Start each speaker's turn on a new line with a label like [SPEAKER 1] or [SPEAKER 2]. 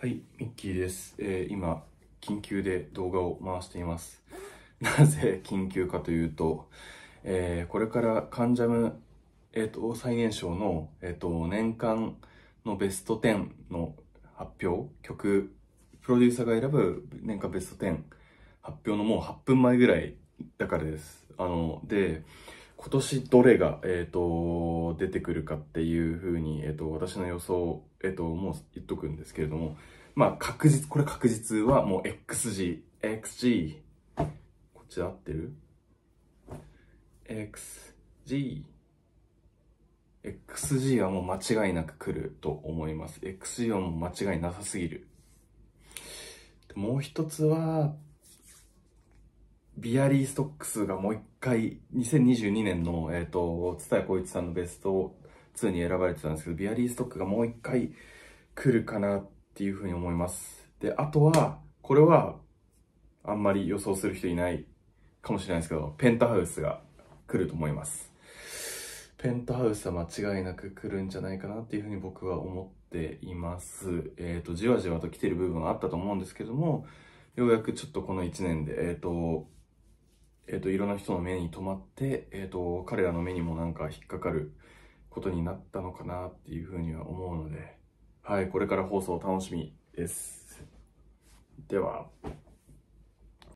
[SPEAKER 1] はい、ミッキーです。えー、今、緊急で動画を回しています。なぜ緊急かというと、えー、これから関ジャム、えっ、ー、と、最年少の、えっ、と、年間のベスト10の発表、曲、プロデューサーが選ぶ年間ベスト10発表のもう8分前ぐらいだからです。あの、で、今年どれが、えっ、ー、と、出てくるかっていうふうに、えっ、ー、と、私の予想、えっ、ー、と、もう言っとくんですけれども、まあ、確実、これ確実はもう XG、XG、こっち合ってる ?XG、XG はもう間違いなく来ると思います。XG はもう間違いなさすぎる。もう一つは、ビアリーストックスがもう一回、2022年の、えっ、ー、と、津田光一さんのベスト2に選ばれてたんですけど、ビアリーストックがもう一回来るかなっていうふうに思います。で、あとは、これは、あんまり予想する人いないかもしれないですけど、ペンタハウスが来ると思います。ペンタハウスは間違いなく来るんじゃないかなっていうふうに僕は思っています。えっ、ー、と、じわじわと来てる部分はあったと思うんですけども、ようやくちょっとこの1年で、えっ、ー、と、えっ、ー、と、いろんな人の目に留まって、えっ、ー、と、彼らの目にもなんか引っかかることになったのかなっていうふうには思うので、はい、これから放送楽しみです。では。